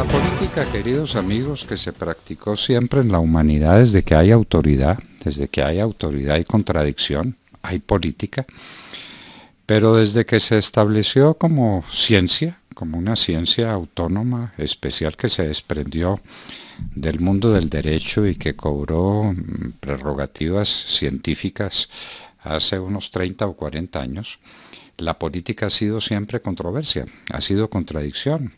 La política, queridos amigos, que se practicó siempre en la humanidad desde que hay autoridad, desde que hay autoridad y contradicción, hay política, pero desde que se estableció como ciencia, como una ciencia autónoma, especial, que se desprendió del mundo del derecho y que cobró mm, prerrogativas científicas hace unos 30 o 40 años, la política ha sido siempre controversia, ha sido contradicción,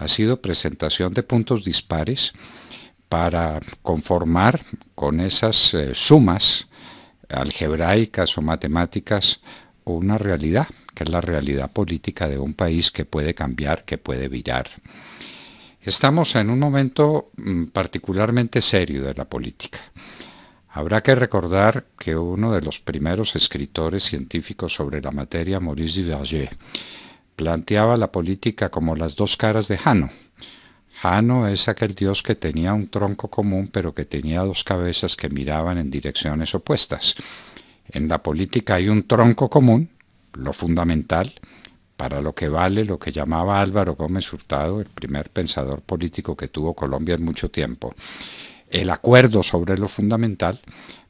ha sido presentación de puntos dispares para conformar con esas eh, sumas algebraicas o matemáticas una realidad, que es la realidad política de un país que puede cambiar, que puede virar. Estamos en un momento mm, particularmente serio de la política. Habrá que recordar que uno de los primeros escritores científicos sobre la materia, Maurice Diverger, planteaba la política como las dos caras de Jano. Jano es aquel dios que tenía un tronco común pero que tenía dos cabezas que miraban en direcciones opuestas. En la política hay un tronco común, lo fundamental, para lo que vale lo que llamaba Álvaro Gómez Hurtado, el primer pensador político que tuvo Colombia en mucho tiempo, el acuerdo sobre lo fundamental,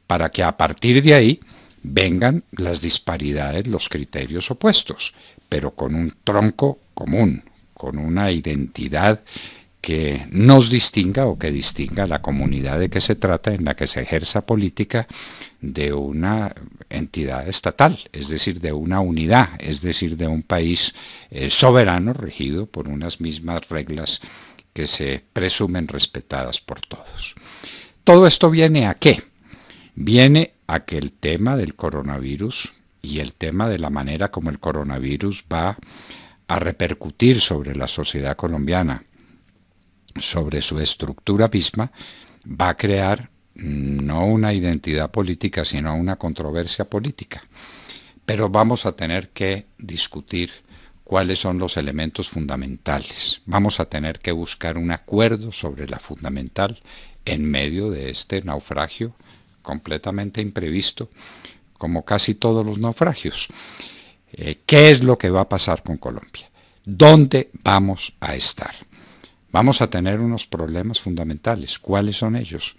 para que a partir de ahí vengan las disparidades, los criterios opuestos pero con un tronco común, con una identidad que nos distinga o que distinga la comunidad de que se trata en la que se ejerza política de una entidad estatal, es decir, de una unidad, es decir, de un país eh, soberano regido por unas mismas reglas que se presumen respetadas por todos. ¿Todo esto viene a qué? Viene a que el tema del coronavirus y el tema de la manera como el coronavirus va a repercutir sobre la sociedad colombiana, sobre su estructura misma, va a crear no una identidad política, sino una controversia política. Pero vamos a tener que discutir cuáles son los elementos fundamentales. Vamos a tener que buscar un acuerdo sobre la fundamental en medio de este naufragio completamente imprevisto como casi todos los naufragios. Eh, ¿Qué es lo que va a pasar con Colombia? ¿Dónde vamos a estar? Vamos a tener unos problemas fundamentales. ¿Cuáles son ellos?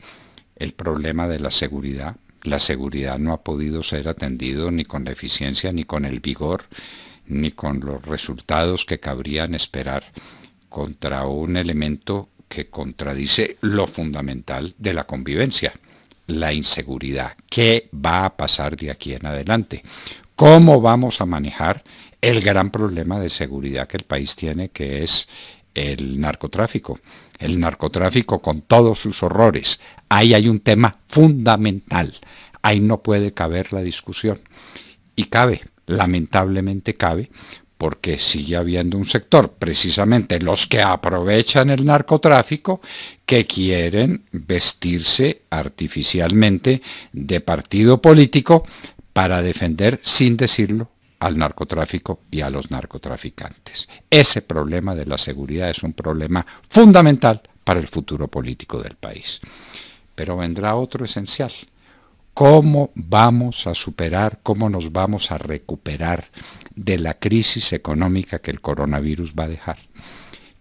El problema de la seguridad. La seguridad no ha podido ser atendido ni con la eficiencia, ni con el vigor, ni con los resultados que cabrían esperar contra un elemento que contradice lo fundamental de la convivencia, la inseguridad. ¿Qué va a pasar de aquí en adelante? ¿Cómo vamos a manejar el gran problema de seguridad que el país tiene, que es el narcotráfico? El narcotráfico con todos sus horrores. Ahí hay un tema fundamental. Ahí no puede caber la discusión. Y cabe, lamentablemente cabe, porque sigue habiendo un sector, precisamente los que aprovechan el narcotráfico, que quieren vestirse artificialmente de partido político para defender, sin decirlo, al narcotráfico y a los narcotraficantes. Ese problema de la seguridad es un problema fundamental para el futuro político del país. Pero vendrá otro esencial. ¿Cómo vamos a superar, cómo nos vamos a recuperar de la crisis económica que el coronavirus va a dejar.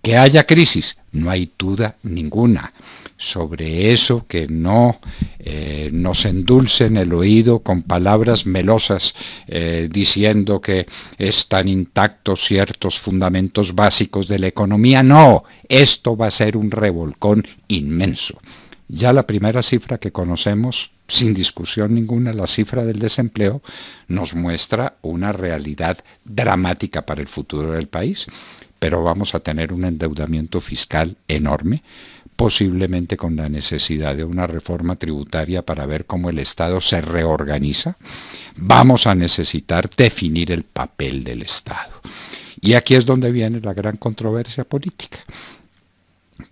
Que haya crisis, no hay duda ninguna sobre eso, que no eh, nos endulcen el oído con palabras melosas eh, diciendo que están intactos ciertos fundamentos básicos de la economía. No, esto va a ser un revolcón inmenso. Ya la primera cifra que conocemos, sin discusión ninguna, la cifra del desempleo, nos muestra una realidad dramática para el futuro del país, pero vamos a tener un endeudamiento fiscal enorme posiblemente con la necesidad de una reforma tributaria para ver cómo el Estado se reorganiza, vamos a necesitar definir el papel del Estado. Y aquí es donde viene la gran controversia política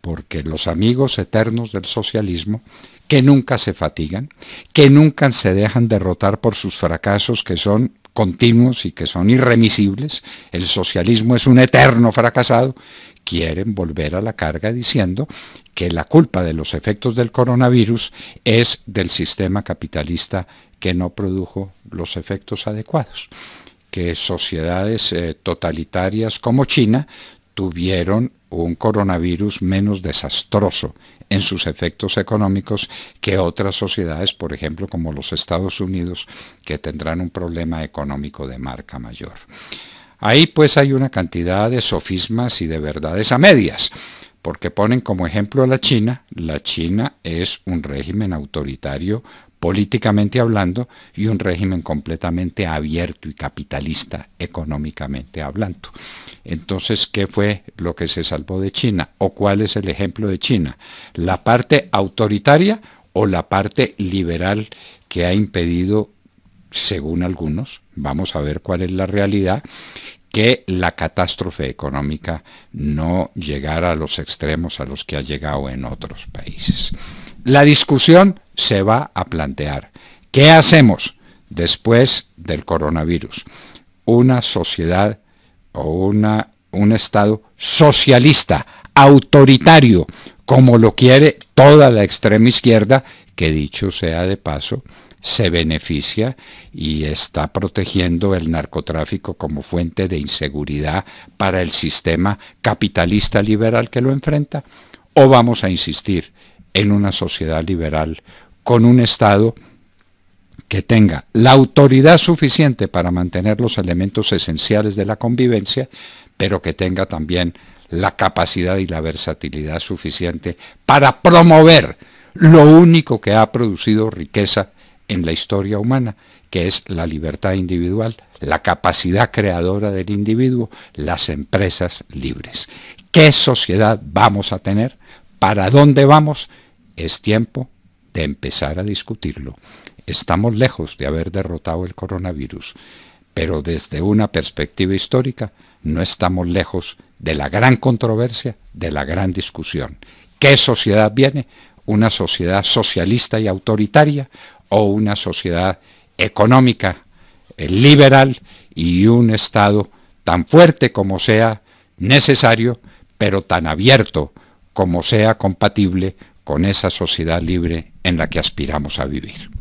porque los amigos eternos del socialismo, que nunca se fatigan, que nunca se dejan derrotar por sus fracasos que son continuos y que son irremisibles, el socialismo es un eterno fracasado, quieren volver a la carga diciendo que la culpa de los efectos del coronavirus es del sistema capitalista que no produjo los efectos adecuados que sociedades eh, totalitarias como China tuvieron un coronavirus menos desastroso en sus efectos económicos que otras sociedades, por ejemplo, como los Estados Unidos, que tendrán un problema económico de marca mayor. Ahí pues hay una cantidad de sofismas y de verdades a medias, porque ponen como ejemplo a la China. La China es un régimen autoritario políticamente hablando y un régimen completamente abierto y capitalista económicamente hablando. Entonces, ¿qué fue lo que se salvó de China? ¿O cuál es el ejemplo de China? ¿La parte autoritaria o la parte liberal que ha impedido, según algunos, vamos a ver cuál es la realidad, que la catástrofe económica no llegara a los extremos a los que ha llegado en otros países? La discusión se va a plantear. ¿Qué hacemos después del coronavirus? Una sociedad o una, un Estado socialista, autoritario, como lo quiere toda la extrema izquierda, que dicho sea de paso, se beneficia y está protegiendo el narcotráfico como fuente de inseguridad para el sistema capitalista liberal que lo enfrenta? ¿O vamos a insistir en una sociedad liberal con un Estado que tenga la autoridad suficiente para mantener los elementos esenciales de la convivencia, pero que tenga también la capacidad y la versatilidad suficiente para promover lo único que ha producido riqueza en la historia humana, que es la libertad individual, la capacidad creadora del individuo, las empresas libres. ¿Qué sociedad vamos a tener? ¿Para dónde vamos? Es tiempo empezar a discutirlo. Estamos lejos de haber derrotado el coronavirus, pero desde una perspectiva histórica no estamos lejos de la gran controversia, de la gran discusión. ¿Qué sociedad viene? ¿Una sociedad socialista y autoritaria o una sociedad económica, eh, liberal y un Estado tan fuerte como sea necesario, pero tan abierto como sea compatible con esa sociedad libre en la que aspiramos a vivir.